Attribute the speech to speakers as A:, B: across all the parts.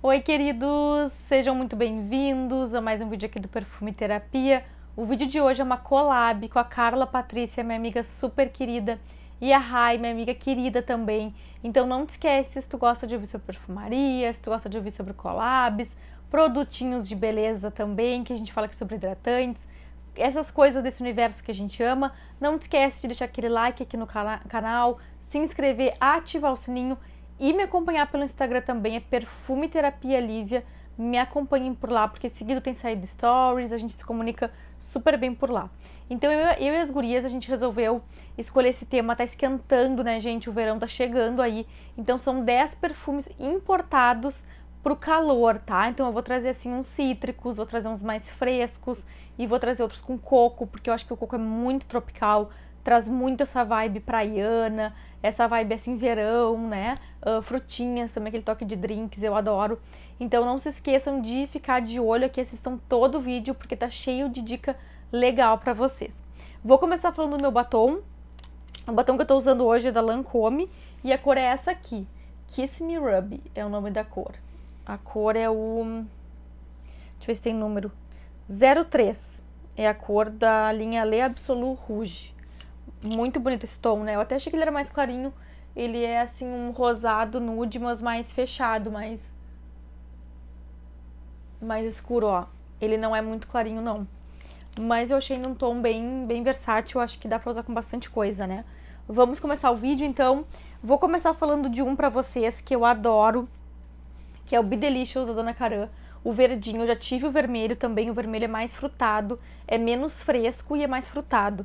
A: Oi, queridos! Sejam muito bem-vindos a mais um vídeo aqui do Perfume Terapia. O vídeo de hoje é uma collab com a Carla Patrícia, minha amiga super querida, e a Rai, minha amiga querida também. Então não te esquece se tu gosta de ouvir sobre perfumaria, se tu gosta de ouvir sobre collabs, produtinhos de beleza também, que a gente fala aqui sobre hidratantes, essas coisas desse universo que a gente ama. Não te esquece de deixar aquele like aqui no cana canal, se inscrever, ativar o sininho e me acompanhar pelo Instagram também é Perfume Terapia Lívia. Me acompanhem por lá, porque seguido tem saído stories, a gente se comunica super bem por lá. Então eu, eu e as gurias, a gente resolveu escolher esse tema, tá esquentando, né, gente? O verão tá chegando aí. Então são 10 perfumes importados pro calor, tá? Então eu vou trazer assim uns cítricos, vou trazer uns mais frescos e vou trazer outros com coco, porque eu acho que o coco é muito tropical traz muito essa vibe praiana, essa vibe assim verão, né? Uh, frutinhas, também aquele toque de drinks, eu adoro. Então não se esqueçam de ficar de olho aqui, assistam todo o vídeo porque tá cheio de dica legal para vocês. Vou começar falando do meu batom. O batom que eu tô usando hoje é da Lancôme e a cor é essa aqui, Kiss Me Ruby, é o nome da cor. A cor é o Deixa eu ver se tem número. 03. É a cor da linha Le Absolu Rouge muito bonito esse tom, né? Eu até achei que ele era mais clarinho. Ele é assim um rosado nude, mas mais fechado, mais mais escuro, ó. Ele não é muito clarinho não. Mas eu achei num tom bem bem versátil, acho que dá para usar com bastante coisa, né? Vamos começar o vídeo então. Vou começar falando de um para vocês que eu adoro, que é o Be Delicious da Dona Caran. O verdinho, eu já tive o vermelho também, o vermelho é mais frutado, é menos fresco e é mais frutado.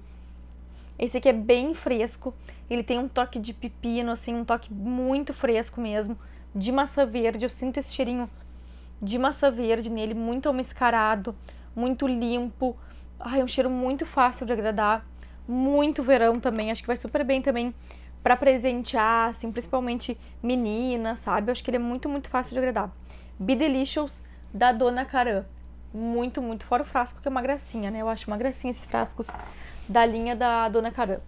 A: Esse aqui é bem fresco, ele tem um toque de pepino, assim, um toque muito fresco mesmo, de massa verde. Eu sinto esse cheirinho de massa verde nele, muito almiscarado, muito limpo. Ai, é um cheiro muito fácil de agradar, muito verão também. Acho que vai super bem também para presentear, assim, principalmente meninas, sabe? Eu acho que ele é muito, muito fácil de agradar. Be Delicious da Dona Caran muito, muito. Fora o frasco, que é uma gracinha, né? Eu acho uma gracinha esses frascos da linha da Dona Caram.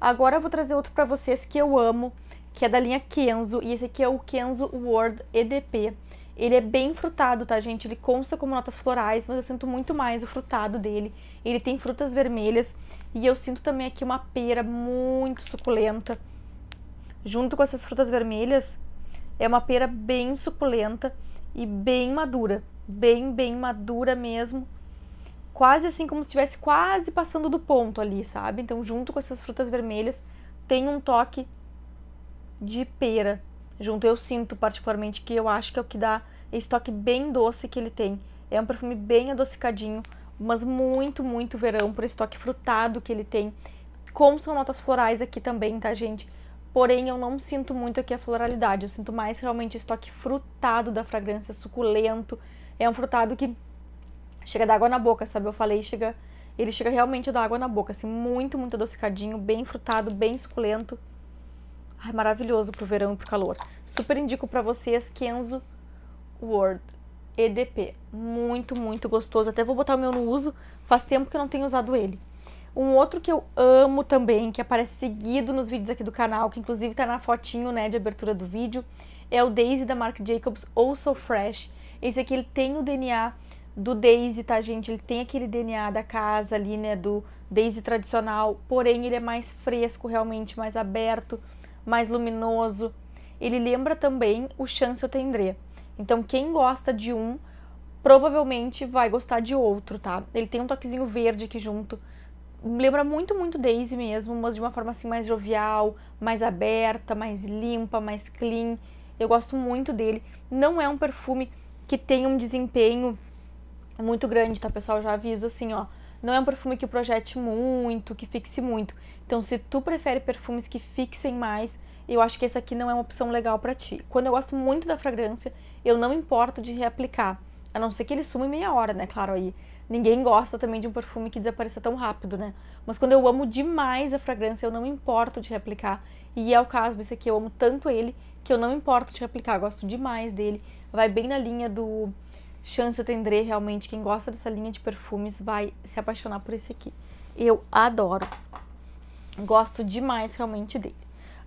A: Agora eu vou trazer outro para vocês que eu amo, que é da linha Kenzo. E esse aqui é o Kenzo World EDP. Ele é bem frutado, tá, gente? Ele consta como notas florais, mas eu sinto muito mais o frutado dele. Ele tem frutas vermelhas e eu sinto também aqui uma pera muito suculenta. Junto com essas frutas vermelhas, é uma pera bem suculenta e bem madura bem, bem madura mesmo. Quase assim como se estivesse quase passando do ponto ali, sabe? Então, junto com essas frutas vermelhas, tem um toque de pera. Junto eu sinto particularmente que eu acho que é o que dá esse toque bem doce que ele tem. É um perfume bem adocicadinho, mas muito, muito verão por esse toque frutado que ele tem. como são notas florais aqui também, tá, gente? Porém, eu não sinto muito aqui a floralidade. Eu sinto mais realmente esse toque frutado da fragrância, suculento, é um frutado que chega da água na boca, sabe? Eu falei, chega, ele chega realmente da água na boca, assim, muito, muito adocicadinho, bem frutado, bem suculento. Ai, maravilhoso pro verão e pro calor. Super indico para vocês Kenzo World EDP. Muito, muito gostoso. Até vou botar o meu no uso, faz tempo que eu não tenho usado ele. Um outro que eu amo também, que aparece seguido nos vídeos aqui do canal, que inclusive tá na fotinho, né, de abertura do vídeo, é o Daisy da Marc Jacobs ou So Fresh. Esse aqui ele tem o DNA do Daisy, tá, gente? Ele tem aquele DNA da casa ali, né? Do Daisy tradicional, porém ele é mais fresco, realmente, mais aberto, mais luminoso. Ele lembra também o Chance eu Tendré. Então, quem gosta de um, provavelmente vai gostar de outro, tá? Ele tem um toquezinho verde aqui junto. Lembra muito, muito Daisy mesmo, mas de uma forma assim mais jovial, mais aberta, mais limpa, mais clean. Eu gosto muito dele. Não é um perfume que tem um desempenho muito grande, tá, pessoal? Eu já aviso assim, ó. Não é um perfume que projete muito, que fixe muito. Então, se tu prefere perfumes que fixem mais, eu acho que esse aqui não é uma opção legal para ti. Quando eu gosto muito da fragrância, eu não importo de reaplicar. A não ser que ele suma em meia hora, né? Claro, aí ninguém gosta também de um perfume que desapareça tão rápido, né? Mas quando eu amo demais a fragrância, eu não importo de reaplicar. E é o caso desse aqui, eu amo tanto ele que eu não importo de reaplicar, gosto demais dele vai bem na linha do Chance eu Tendré, realmente. Quem gosta dessa linha de perfumes vai se apaixonar por esse aqui. Eu adoro. Gosto demais realmente dele.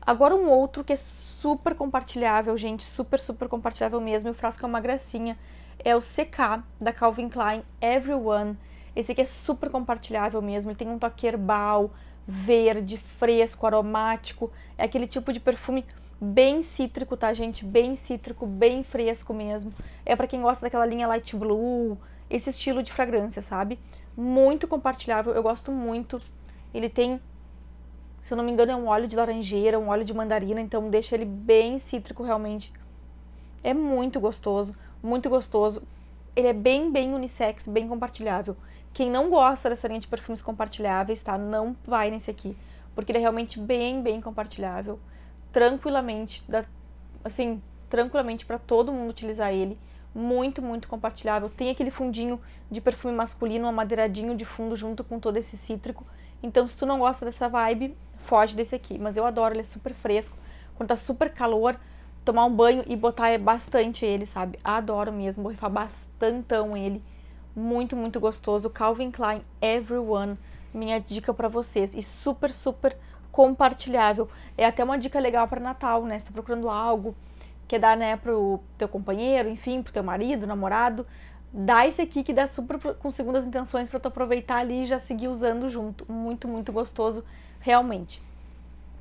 A: Agora um outro que é super compartilhável, gente, super, super compartilhável mesmo, e o frasco é uma gracinha, é o CK da Calvin Klein Everyone. Esse aqui é super compartilhável mesmo, ele tem um toque herbal, verde, fresco, aromático, é aquele tipo de perfume bem cítrico, tá, gente? Bem cítrico, bem fresco mesmo. É para quem gosta daquela linha light blue, esse estilo de fragrância, sabe? Muito compartilhável, eu gosto muito. Ele tem, se eu não me engano, é um óleo de laranjeira, um óleo de mandarina, então deixa ele bem cítrico realmente. É muito gostoso, muito gostoso. Ele é bem, bem unissex, bem compartilhável. Quem não gosta dessa linha de perfumes compartilháveis, tá? Não vai nesse aqui, porque ele é realmente bem, bem compartilhável tranquilamente, assim, tranquilamente para todo mundo utilizar ele. Muito, muito compartilhável. Tem aquele fundinho de perfume masculino, amadeiradinho de fundo junto com todo esse cítrico. Então, se tu não gosta dessa vibe, foge desse aqui. Mas eu adoro, ele é super fresco. Quando tá super calor, tomar um banho e botar é bastante ele, sabe? Adoro mesmo, borrifar bastantão ele. Muito, muito gostoso. Calvin Klein Everyone, minha dica para vocês. E super, super compartilhável. É até uma dica legal para Natal, né? Se tá procurando algo, quer dar, né, pro teu companheiro, enfim, pro teu marido, namorado, dá esse aqui que dá super com segundas intenções para tu aproveitar ali e já seguir usando junto. Muito, muito gostoso, realmente.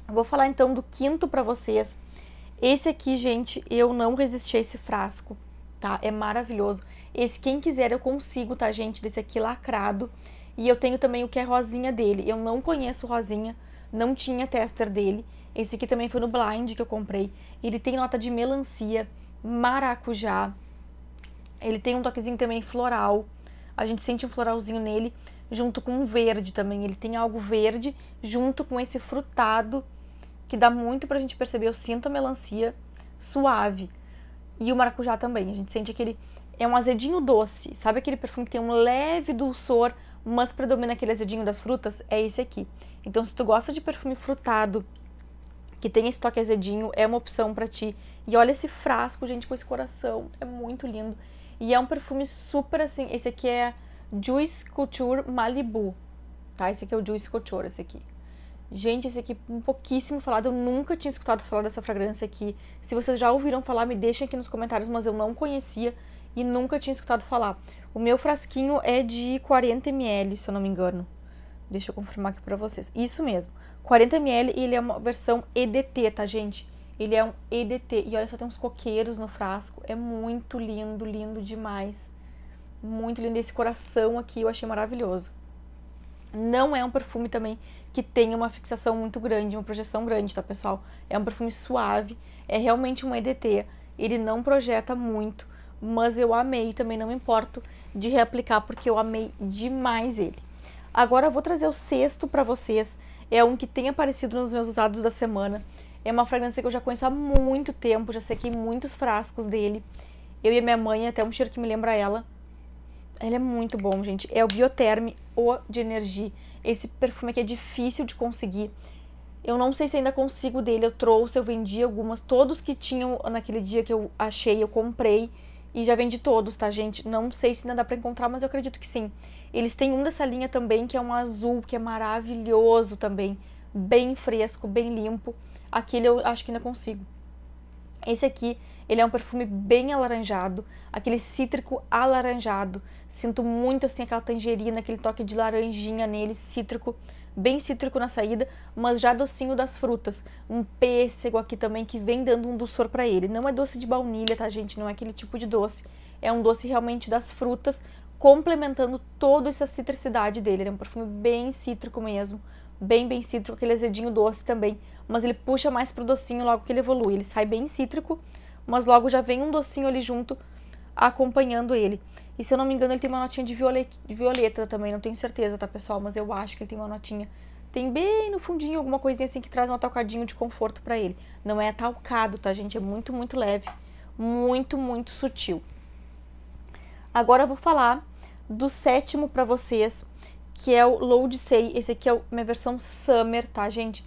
A: Vou falar então do quinto para vocês. Esse aqui, gente, eu não resisti a esse frasco, tá? É maravilhoso. Esse, quem quiser, eu consigo, tá, gente? Desse aqui lacrado. E eu tenho também o que é rosinha dele. Eu não conheço rosinha, não tinha tester dele. Esse aqui também foi no blind que eu comprei. Ele tem nota de melancia, maracujá. Ele tem um toquezinho também floral. A gente sente um floralzinho nele, junto com um verde também. Ele tem algo verde junto com esse frutado que dá muito pra gente perceber. Eu sinto a melancia suave. E o maracujá também. A gente sente aquele é um azedinho doce. Sabe aquele perfume que tem um leve dulçor mas predomina aquele azedinho das frutas, é esse aqui. Então, se tu gosta de perfume frutado, que tem esse toque azedinho, é uma opção para ti. E olha esse frasco, gente, com esse coração, é muito lindo. E é um perfume super assim, esse aqui é Juice Couture Malibu, tá? Esse aqui é o Juice Couture, esse aqui. Gente, esse aqui um pouquíssimo falado, eu nunca tinha escutado falar dessa fragrância aqui. Se vocês já ouviram falar, me deixem aqui nos comentários, mas eu não conhecia e nunca tinha escutado falar. O meu frasquinho é de 40 ml, se eu não me engano. Deixa eu confirmar aqui para vocês. Isso mesmo. 40 ml e ele é uma versão EDT, tá, gente? Ele é um EDT. E olha só, tem uns coqueiros no frasco. É muito lindo, lindo demais. Muito lindo. Esse coração aqui eu achei maravilhoso. Não é um perfume também que tenha uma fixação muito grande, uma projeção grande, tá, pessoal? É um perfume suave. É realmente um EDT. Ele não projeta muito mas eu amei, também não me importo de reaplicar porque eu amei demais ele. Agora eu vou trazer o sexto para vocês, é um que tem aparecido nos meus usados da semana. É uma fragrância que eu já conheço há muito tempo, já sequei muitos frascos dele. Eu e minha mãe, até um cheiro que me lembra ela. Ele é muito bom, gente. É o Bioterme O de Energia. Esse perfume aqui é difícil de conseguir. Eu não sei se ainda consigo dele. Eu trouxe, eu vendi algumas. Todos que tinham naquele dia que eu achei, eu comprei. E já vende todos, tá, gente? Não sei se ainda dá pra encontrar, mas eu acredito que sim. Eles têm um dessa linha também, que é um azul, que é maravilhoso também. Bem fresco, bem limpo. Aquele eu acho que ainda consigo. Esse aqui, ele é um perfume bem alaranjado, aquele cítrico alaranjado. Sinto muito assim aquela tangerina, aquele toque de laranjinha nele, cítrico bem cítrico na saída, mas já docinho das frutas. Um pêssego aqui também que vem dando um doçor para ele. Não é doce de baunilha, tá, gente? Não é aquele tipo de doce. É um doce realmente das frutas, complementando toda essa citricidade dele. Ele é um perfume bem cítrico mesmo, bem, bem cítrico, aquele azedinho doce também, mas ele puxa mais pro docinho logo que ele evolui. Ele sai bem cítrico, mas logo já vem um docinho ali junto acompanhando ele. E se eu não me engano, ele tem uma notinha de violeta, violeta também, não tenho certeza, tá, pessoal? Mas eu acho que ele tem uma notinha. Tem bem no fundinho alguma coisinha assim que traz um atalcadinho de conforto para ele. Não é atalcado, tá, gente? É muito, muito leve. Muito, muito sutil. Agora eu vou falar do sétimo para vocês, que é o Load Say. Esse aqui é a minha versão Summer, tá, gente?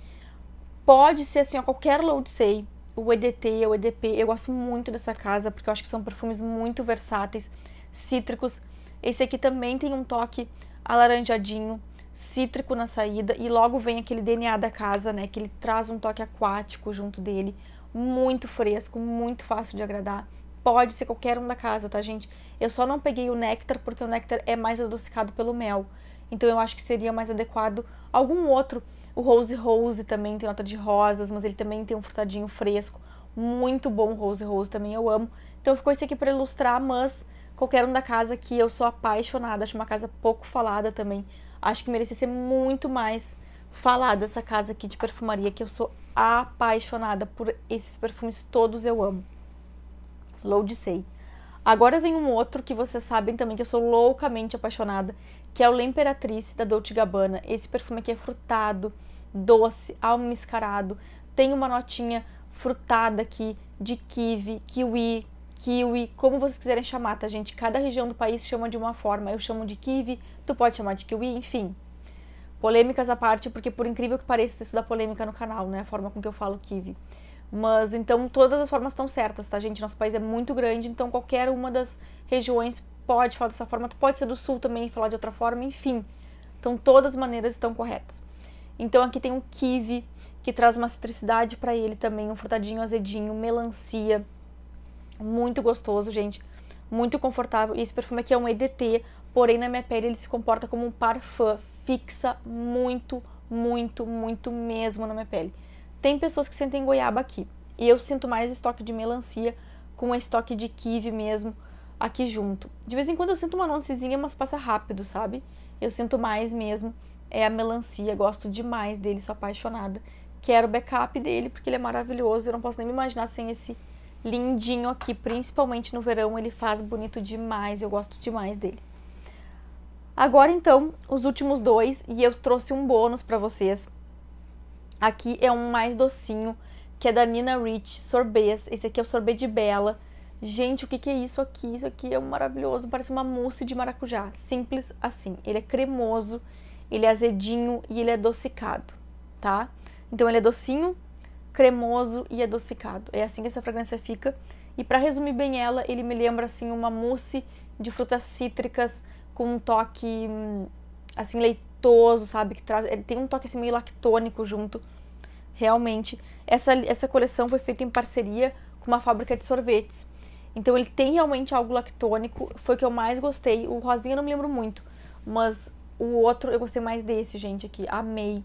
A: Pode ser assim, ó, qualquer Load Say, o EDT, o EDP. Eu gosto muito dessa casa porque eu acho que são perfumes muito versáteis cítricos. Esse aqui também tem um toque alaranjadinho, cítrico na saída e logo vem aquele DNA da casa, né, que ele traz um toque aquático junto dele, muito fresco, muito fácil de agradar. Pode ser qualquer um da casa, tá, gente? Eu só não peguei o néctar porque o néctar é mais adocicado pelo mel. Então eu acho que seria mais adequado algum outro. O Rose Rose também tem nota de rosas, mas ele também tem um frutadinho fresco. Muito bom Rose Rose também, eu amo. Então ficou esse aqui para ilustrar, mas qualquer um da casa que eu sou apaixonada. Acho uma casa pouco falada também. Acho que merecia ser muito mais falada essa casa aqui de perfumaria, que eu sou apaixonada por esses perfumes todos eu amo. de Say. Agora vem um outro que vocês sabem também que eu sou loucamente apaixonada, que é o L'Emperatrice da Dolce Gabbana. Esse perfume aqui é frutado, doce, almiscarado, tem uma notinha frutada aqui de kiwi, kiwi, kiwi, como vocês quiserem chamar, tá, gente? Cada região do país chama de uma forma. Eu chamo de kiwi, tu pode chamar de kiwi, enfim. Polêmicas à parte, porque por incrível que pareça, isso dá polêmica no canal, né? A forma com que eu falo kiwi. Mas então todas as formas estão certas, tá, gente? Nosso país é muito grande, então qualquer uma das regiões pode falar dessa forma. Tu pode ser do sul também e falar de outra forma, enfim. Então todas as maneiras estão corretas. Então aqui tem o um kiwi, que traz uma citricidade para ele também, um frutadinho azedinho, melancia, muito gostoso, gente. Muito confortável. E esse perfume aqui é um EDT, porém na minha pele ele se comporta como um parfum. Fixa muito, muito, muito mesmo na minha pele. Tem pessoas que sentem goiaba aqui. E eu sinto mais estoque de melancia com estoque de kiwi mesmo aqui junto. De vez em quando eu sinto uma nuancezinha, mas passa rápido, sabe? Eu sinto mais mesmo é a melancia, gosto demais dele, sou apaixonada. Quero o backup dele porque ele é maravilhoso, eu não posso nem me imaginar sem esse lindinho aqui, principalmente no verão, ele faz bonito demais, eu gosto demais dele. Agora então, os últimos dois e eu trouxe um bônus para vocês. Aqui é um mais docinho, que é da Nina Rich, sorbês. Esse aqui é o sorbet de Bela. Gente, o que, que é isso aqui? Isso aqui é um maravilhoso, parece uma mousse de maracujá. Simples assim. Ele é cremoso, ele é azedinho e ele é adocicado, tá? Então ele é docinho, cremoso e adocicado. É assim que essa fragrância fica. E para resumir bem ela, ele me lembra assim uma mousse de frutas cítricas com um toque hum, assim leitoso, sabe? Que traz, é, tem um toque assim meio lactônico junto. Realmente, essa essa coleção foi feita em parceria com uma fábrica de sorvetes. Então ele tem realmente algo lactônico, foi o que eu mais gostei. O rosinha eu não me lembro muito, mas o outro eu gostei mais desse, gente, aqui. Amei.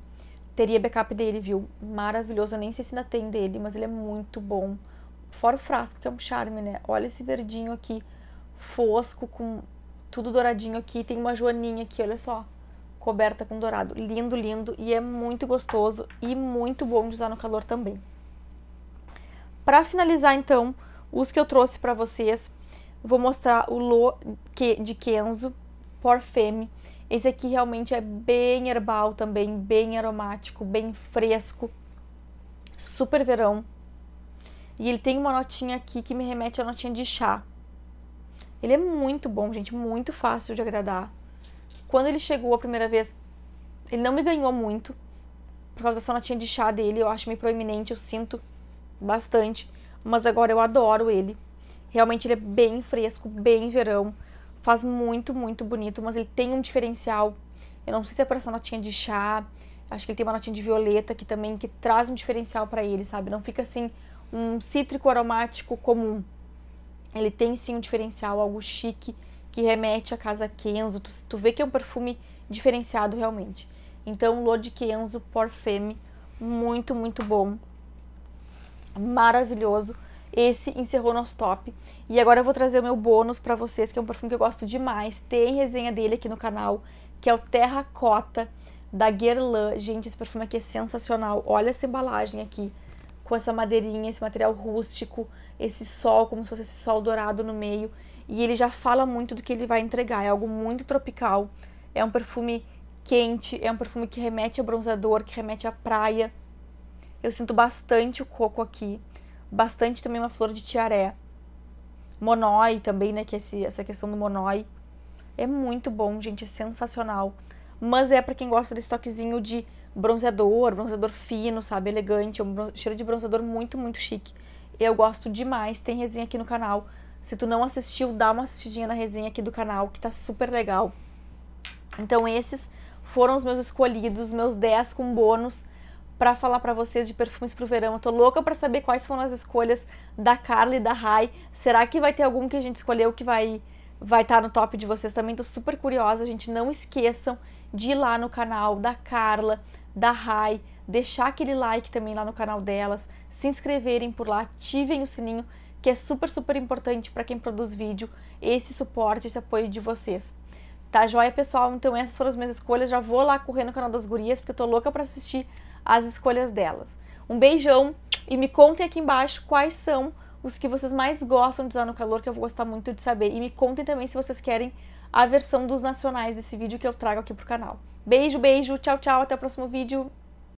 A: Teria backup dele, viu? Maravilhoso. Eu nem sei se ainda tem dele, mas ele é muito bom. Fora o frasco, que é um charme, né? Olha esse verdinho aqui, fosco, com tudo douradinho aqui. Tem uma joaninha aqui, olha só. Coberta com dourado. Lindo, lindo. E é muito gostoso e muito bom de usar no calor também. Para finalizar, então, os que eu trouxe para vocês, vou mostrar o Lo de Kenzo Porfeme esse aqui realmente é bem herbal também, bem aromático, bem fresco, super verão. E ele tem uma notinha aqui que me remete à notinha de chá. Ele é muito bom, gente, muito fácil de agradar. Quando ele chegou a primeira vez, ele não me ganhou muito, por causa dessa notinha de chá dele, eu acho meio proeminente, eu sinto bastante. Mas agora eu adoro ele. Realmente ele é bem fresco, bem verão faz muito, muito bonito, mas ele tem um diferencial. Eu não sei se é por essa notinha de chá, acho que ele tem uma notinha de violeta que também que traz um diferencial para ele, sabe? Não fica assim um cítrico aromático comum. Ele tem sim um diferencial, algo chique que remete à casa Kenzo. Tu, tu vê que é um perfume diferenciado realmente. Então, Lô de Kenzo Parfeme, muito, muito bom. Maravilhoso esse encerrou nosso top. E agora eu vou trazer o meu bônus para vocês, que é um perfume que eu gosto demais. Tem resenha dele aqui no canal, que é o Terracota da Guerlain. Gente, esse perfume aqui é sensacional. Olha essa embalagem aqui, com essa madeirinha, esse material rústico, esse sol, como se fosse esse sol dourado no meio. E ele já fala muito do que ele vai entregar. É algo muito tropical. É um perfume quente, é um perfume que remete a bronzador, que remete à praia. Eu sinto bastante o coco aqui bastante também uma flor de tiaré. Monói também, né? Que é esse, essa questão do monói é muito bom, gente, é sensacional. Mas é para quem gosta desse toquezinho de bronzeador, bronzeador fino, sabe? Elegante, é um cheiro de bronzeador muito, muito chique. Eu gosto demais, tem resenha aqui no canal. Se tu não assistiu, dá uma assistidinha na resenha aqui do canal, que tá super legal. Então esses foram os meus escolhidos, meus 10 com bônus para falar para vocês de perfumes pro verão. Eu tô louca para saber quais foram as escolhas da Carla e da Rai. Será que vai ter algum que a gente escolheu que vai vai estar tá no top de vocês também? Tô super curiosa, gente. Não esqueçam de ir lá no canal da Carla, da Rai, deixar aquele like também lá no canal delas, se inscreverem por lá, ativem o sininho, que é super super importante para quem produz vídeo, esse suporte, esse apoio de vocês. Tá joia, pessoal? Então essas foram as minhas escolhas. Já vou lá correr no canal das gurias, porque eu tô louca para assistir as escolhas delas. Um beijão e me contem aqui embaixo quais são os que vocês mais gostam de usar no calor, que eu vou gostar muito de saber. E me contem também se vocês querem a versão dos nacionais desse vídeo que eu trago aqui pro canal. Beijo, beijo, tchau, tchau, até o próximo vídeo.